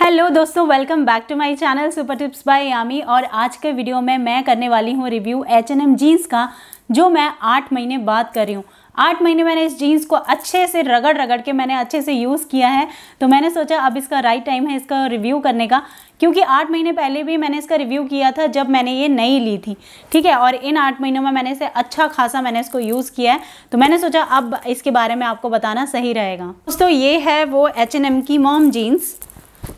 hello दोस्तों welcome back to my channel super tips by Yami और आज के वीडियो में मैं करने वाली हूँ review H and M jeans का जो मैं आठ महीने बाद कर रही हूँ आठ महीने मैंने इस जीन्स को अच्छे से रगड़ रगड़ के मैंने अच्छे से यूज़ किया है तो मैंने सोचा अब इसका राइट टाइम है इसका रिव्यू करने का क्योंकि आठ महीने पहले भी मैंने इसका रिव्यू किया था जब मैंने ये नई ली थी ठीक है और इन आठ महीनों में मैंने इसे अच्छा खासा मैंने इसको यूज़ किया है तो मैंने सोचा अब इसके बारे में आपको बताना सही रहेगा दोस्तों ये है वो एच की मॉम जीन्स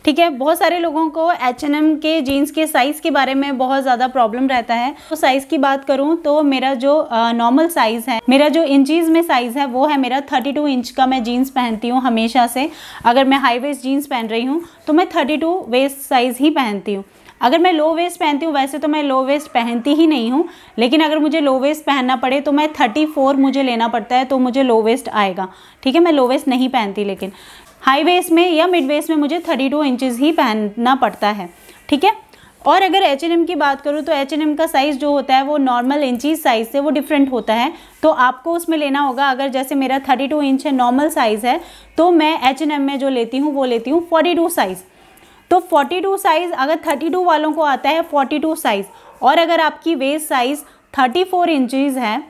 ठीक है बहुत सारे लोगों को एच के जीन्स के साइज़ के बारे में बहुत ज़्यादा प्रॉब्लम रहता है तो साइज़ की बात करूँ तो मेरा जो नॉर्मल साइज़ है मेरा जो इंचीज़ में साइज़ है वो है मेरा 32 इंच का मैं जीन्स पहनती हूँ हमेशा से अगर मैं हाई वेस्ट जीन्स पहन रही हूँ तो मैं 32 वेस्ट साइज़ ही पहनती हूँ अगर मैं लो वेस्ट पहनती हूँ वैसे तो मैं लो वेस्ट पहनती ही नहीं हूँ लेकिन अगर मुझे लो वेस्ट पहनना पड़े तो मैं थर्टी फोर मुझे लेना पड़ता है तो मुझे लो वेस्ट आएगा ठीक है मैं लो वेस्ट नहीं पहनती लेकिन हाई वेस्ट में या मिड वेस्ट में मुझे थर्टी टू इंचज़ ही पहनना पड़ता है ठीक है और अगर एच एन एम की बात करूँ तो एच एन एम का साइज़ जो होता है वो नॉर्मल इंचीज साइज़ से वो डिफरेंट होता है तो आपको उसमें लेना होगा अगर जैसे मेरा थर्टी टू इंच है नॉर्मल साइज़ है तो मैं एच एन एम में जो लेती हूँ वो लेती हूँ फोर्टी टू साइज़ तो फोर्टी टू साइज़ अगर थर्टी टू वालों को आता है फोर्टी टू साइज़ और अगर आपकी waist size thirty four inches है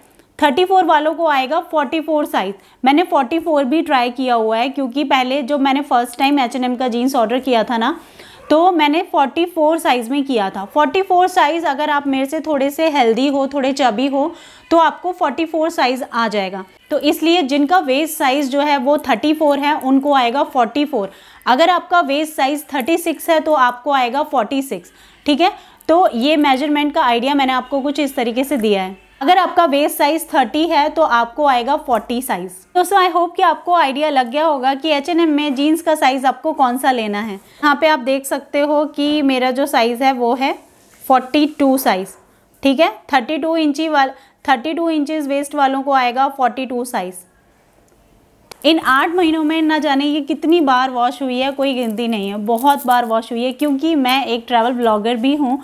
थर्टी फोर वालों को आएगा फोर्टी फोर साइज मैंने फोर्टी फोर भी ट्राई किया हुआ है क्योंकि पहले जो मैंने first time H and M का जीन्स ऑर्डर किया था ना तो मैंने 44 साइज़ में किया था 44 साइज़ अगर आप मेरे से थोड़े से हेल्दी हो थोड़े चबी हो तो आपको 44 साइज़ आ जाएगा तो इसलिए जिनका वेस्ट साइज़ जो है वो 34 है उनको आएगा 44 अगर आपका वेस्ट साइज़ 36 है तो आपको आएगा 46 ठीक है तो ये मेजरमेंट का आइडिया मैंने आपको कुछ इस तरीके से दिया है अगर आपका वेस्ट साइज 30 है तो आपको आएगा 40 साइज दोस्तों आई होप कि आपको आइडिया लग गया होगा कि एच एन एम में जीन्स का साइज आपको कौन सा लेना है यहाँ पे आप देख सकते हो कि मेरा जो साइज है वो है 42 साइज ठीक है 32 इंची वाल 32 इंचेस वेस्ट वालों को आएगा 42 साइज इन आठ महीनों में ना जाने ये कितनी बार वॉश हुई है कोई गिनती नहीं है बहुत बार वॉश हुई है क्योंकि मैं एक ट्रैवल ब्लॉगर भी हूँ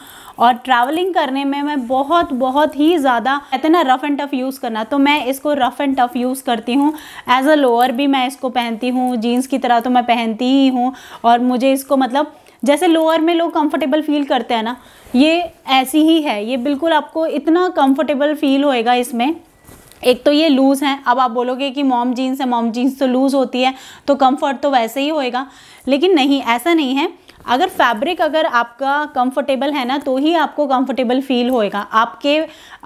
और ट्रैवलिंग करने में मैं बहुत बहुत ही ज़्यादा कहते ना रफ़ एंड टफ़ यूज़ करना तो मैं इसको रफ़ एंड टफ़ यूज़ करती हूँ एज अ लोअर भी मैं इसको पहनती हूँ जीन्स की तरह तो मैं पहनती ही हूँ और मुझे इसको मतलब जैसे लोअर में लोग कंफर्टेबल फील करते हैं ना ये ऐसी ही है ये बिल्कुल आपको इतना कंफर्टेबल फील होएगा इसमें एक तो ये लूज़ हैं अब आप बोलोगे कि मॉम जीन्स है मॉम जीन्स तो लूज़ होती है तो कंफर्ट तो वैसे ही होएगा लेकिन नहीं ऐसा नहीं है अगर फैब्रिक अगर आपका कंफर्टेबल है ना तो ही आपको कंफर्टेबल फील होएगा आपके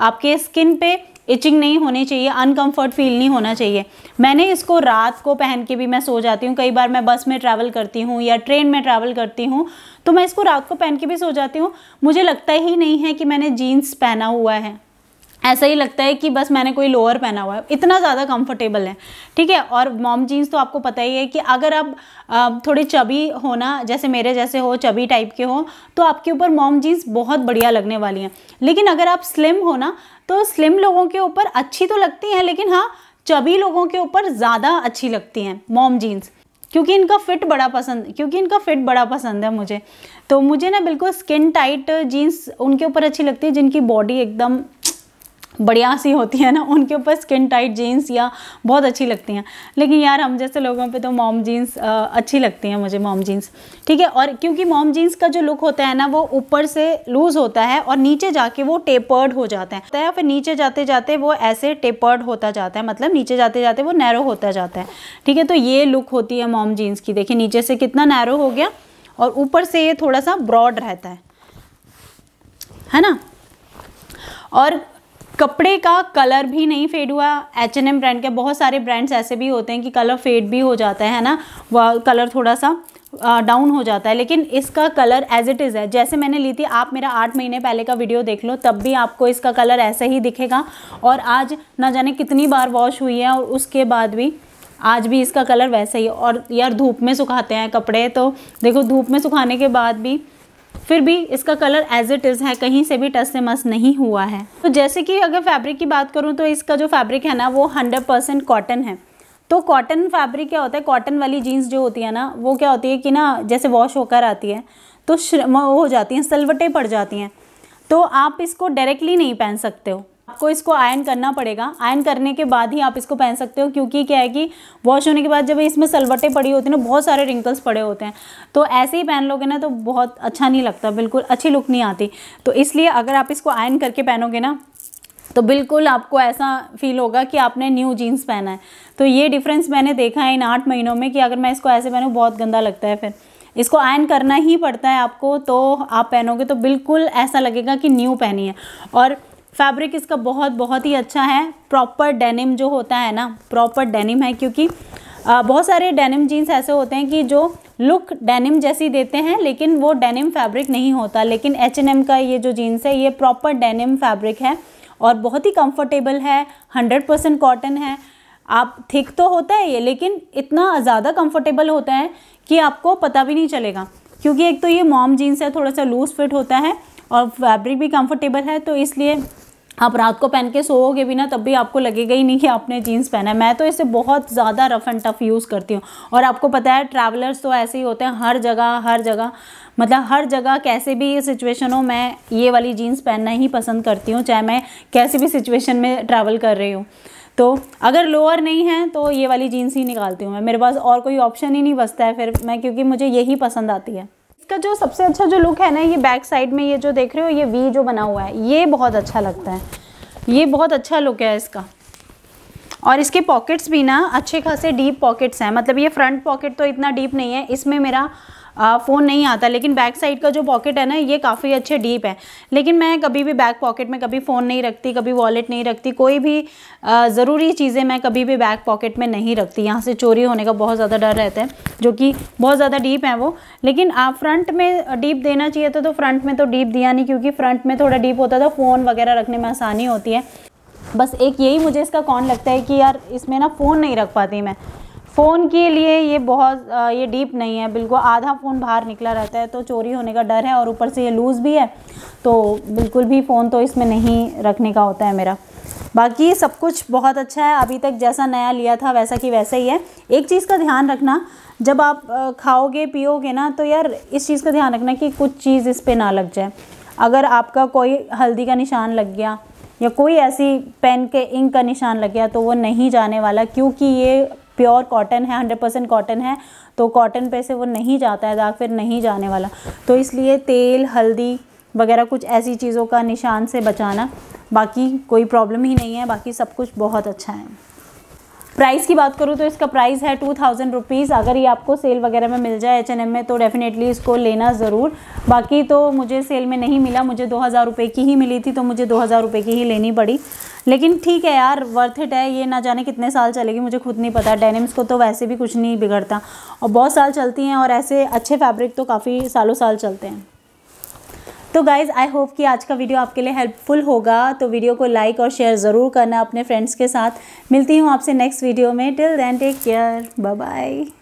आपके स्किन पे इचिंग नहीं होनी चाहिए अनकंफर्ट फील नहीं होना चाहिए मैंने इसको रात को पहन के भी मैं सो जाती हूँ कई बार मैं बस में ट्रैवल करती हूँ या ट्रेन में ट्रैवल करती हूँ तो मैं इसको रात को पहन के भी सो जाती हूँ मुझे लगता ही नहीं है कि मैंने जीन्स पहना हुआ है ऐसा ही लगता है कि बस मैंने कोई लोअर पहना हुआ है इतना ज़्यादा कंफर्टेबल है ठीक है और मॉम जीन्स तो आपको पता ही है कि अगर आप थोड़ी चबी हो ना जैसे मेरे जैसे हो चबी टाइप के हो तो आपके ऊपर मॉम जीन्स बहुत बढ़िया लगने वाली हैं लेकिन अगर आप स्लिम हो ना तो स्लिम लोगों के ऊपर अच्छी तो लगती हैं लेकिन हाँ चबी लोगों के ऊपर ज़्यादा अच्छी लगती हैं मॉम जीन्स क्योंकि इनका फिट बड़ा पसंद क्योंकि इनका फिट बड़ा पसंद है मुझे तो मुझे ना बिल्कुल स्किन टाइट जीन्स उनके ऊपर अच्छी लगती है जिनकी बॉडी एकदम बढ़िया सी होती है ना उनके ऊपर स्किन टाइट जीन्स या बहुत अच्छी लगती हैं लेकिन यार हम जैसे लोगों पे तो मॉम जीन्स अच्छी लगती हैं मुझे मॉम जीन्स ठीक है और क्योंकि मॉम जीन्स का जो लुक होता है ना वो ऊपर से लूज़ होता है और नीचे जाके वो टेपर्ड हो जाता है या फिर नीचे जाते जाते वो ऐसे टेपर्ड होता जाता है मतलब नीचे जाते जाते वो नैरो होता जाता है ठीक है तो ये लुक होती है मॉम जीन्स की देखिए नीचे से कितना नैरो हो गया और ऊपर से ये थोड़ा सा ब्रॉड रहता है है ना और कपड़े का कलर भी नहीं फेड हुआ एच एन एम ब्रांड के बहुत सारे ब्रांड्स ऐसे भी होते हैं कि कलर फेड भी हो जाता है ना वह कलर थोड़ा सा डाउन हो जाता है लेकिन इसका कलर एज इट इज़ है जैसे मैंने ली थी आप मेरा आठ महीने पहले का वीडियो देख लो तब भी आपको इसका कलर ऐसे ही दिखेगा और आज ना जाने कितनी बार वॉश हुई है और उसके बाद भी आज भी इसका कलर वैसे ही और यार धूप में सुखाते हैं कपड़े तो देखो धूप में सुखाने के बाद भी फिर भी इसका कलर एज इट इज़ है कहीं से भी टस से मस नहीं हुआ है तो जैसे कि अगर फैब्रिक की बात करूँ तो इसका जो फैब्रिक है ना वो हंड्रेड परसेंट कॉटन है तो कॉटन फैब्रिक क्या होता है कॉटन वाली जीन्स जो होती है ना वो क्या होती है कि ना जैसे वॉश होकर आती है तो हो जाती हैं सलवटें पड़ जाती हैं तो आप इसको डायरेक्टली नहीं पहन सकते हो आपको इसको आयन करना पड़ेगा आयन करने के बाद ही आप इसको पहन सकते हो क्योंकि क्या है कि वॉश होने के बाद जब इसमें सलवटें पड़ी होती हैं ना बहुत सारे रिंकल्स पड़े होते हैं तो ऐसे ही पहन लोगे ना तो बहुत अच्छा नहीं लगता बिल्कुल अच्छी लुक नहीं आती तो इसलिए अगर आप इसको आयन करके पहनोगे ना तो बिल्कुल आपको ऐसा फील होगा कि आपने न्यू जीन्स पहना है तो ये डिफरेंस मैंने देखा है इन आठ महीनों में कि अगर मैं इसको ऐसे पहनूँ बहुत गंदा लगता है फिर इसको आयन करना ही पड़ता है आपको तो आप पहनोगे तो बिल्कुल ऐसा लगेगा कि न्यू पहनी है और फैब्रिक इसका बहुत बहुत ही अच्छा है प्रॉपर डेनिम जो होता है ना प्रॉपर डेनिम है क्योंकि आ, बहुत सारे डेनिम जीन्स ऐसे होते हैं कि जो लुक डेनिम जैसी देते हैं लेकिन वो डेनिम फैब्रिक नहीं होता लेकिन एच एन एम का ये जो जीन्स है ये प्रॉपर डेनिम फैब्रिक है और बहुत ही कम्फर्टेबल है हंड्रेड परसेंट कॉटन है आप थिक तो होता है ये लेकिन इतना ज़्यादा कम्फर्टेबल होता है कि आपको पता भी नहीं चलेगा क्योंकि एक तो ये मॉम जीन्स है थोड़ा सा लूज फिट होता है और फैब्रिक भी कंफर्टेबल है तो इसलिए आप रात को पहन के सोओगे भी ना तब भी आपको लगेगा ही नहीं कि आपने जीन्स पहना है मैं तो इसे बहुत ज़्यादा रफ़ एंड टफ़ यूज़ करती हूँ और आपको पता है ट्रैवलर्स तो ऐसे ही होते हैं हर जगह हर जगह मतलब हर जगह कैसे भी सिचुएशन हो मैं ये वाली जीन्स पहनना ही पसंद करती हूँ चाहे मैं कैसे भी सिचुएशन में ट्रैवल कर रही हूँ तो अगर लोअर नहीं है तो ये वाली जीन्स ही निकालती हूँ मैं मेरे पास और कोई ऑप्शन ही नहीं बचता है फिर मैं क्योंकि मुझे यही पसंद आती है इसका जो सबसे अच्छा जो लुक है ना ये बैक साइड में ये जो देख रहे हो ये वी जो बना हुआ है ये बहुत अच्छा लगता है ये बहुत अच्छा लुक है इसका और इसके पॉकेट्स भी ना अच्छे खासे डीप पॉकेट्स हैं मतलब ये फ्रंट पॉकेट तो इतना डीप नहीं है इसमें मेरा फ़ोन नहीं आता लेकिन बैक साइड का जो पॉकेट है ना ये काफ़ी अच्छे डीप है लेकिन मैं कभी भी बैक पॉकेट में कभी फ़ोन नहीं रखती कभी वॉलेट नहीं रखती कोई भी ज़रूरी चीज़ें मैं कभी भी बैक पॉकेट में नहीं रखती यहाँ से चोरी होने का बहुत ज़्यादा डर रहता है जो कि बहुत ज़्यादा डीप है वो लेकिन आप फ्रंट में डीप देना चाहिए था तो फ्रंट में तो डीप दिया नहीं क्योंकि फ्रंट में थोड़ा डीप होता था फ़ोन वगैरह रखने में आसानी होती है बस एक यही मुझे इसका कौन लगता है कि यार इसमें ना फ़ोन नहीं रख पाती मैं फ़ोन के लिए ये बहुत ये डीप नहीं है बिल्कुल आधा फ़ोन बाहर निकला रहता है तो चोरी होने का डर है और ऊपर से ये लूज़ भी है तो बिल्कुल भी फ़ोन तो इसमें नहीं रखने का होता है मेरा बाकी सब कुछ बहुत अच्छा है अभी तक जैसा नया लिया था वैसा कि वैसा ही है एक चीज़ का ध्यान रखना जब आप खाओगे पियोगे ना तो यार इस चीज़ का ध्यान रखना कि कुछ चीज़ इस पर ना लग जाए अगर आपका कोई हल्दी का निशान लग गया या कोई ऐसी पेन के इंक का निशान लग गया तो वो नहीं जाने वाला क्योंकि ये प्योर कॉटन है हंड्रेड परसेंट कॉटन है तो कॉटन पे से वो नहीं जाता है दाग फिर नहीं जाने वाला तो इसलिए तेल हल्दी वगैरह कुछ ऐसी चीज़ों का निशान से बचाना बाकी कोई प्रॉब्लम ही नहीं है बाकी सब कुछ बहुत अच्छा है प्राइस की बात करूँ तो इसका प्राइस है टू थाउजेंड रुपीज़ अगर ये आपको सेल वगैरह में मिल जाए एच एन एम में तो डेफिनेटली इसको लेना ज़रूर बाकी तो मुझे सेल में नहीं मिला मुझे दो हज़ार रुपये की ही मिली थी तो मुझे दो हज़ार रुपये की ही लेनी पड़ी लेकिन ठीक है यार वर्थ इट है ये ना जाने कितने साल चलेगी मुझे खुद नहीं पता डेनिम्स को तो वैसे भी कुछ नहीं बिगड़ता और बहुत साल चलती हैं और ऐसे अच्छे फैब्रिक तो काफ़ी सालों साल चलते हैं तो गाइज़ आई होप कि आज का वीडियो आपके लिए हेल्पफुल होगा तो वीडियो को लाइक और शेयर ज़रूर करना अपने फ्रेंड्स के साथ मिलती हूँ आपसे नेक्स्ट वीडियो में till then take care bye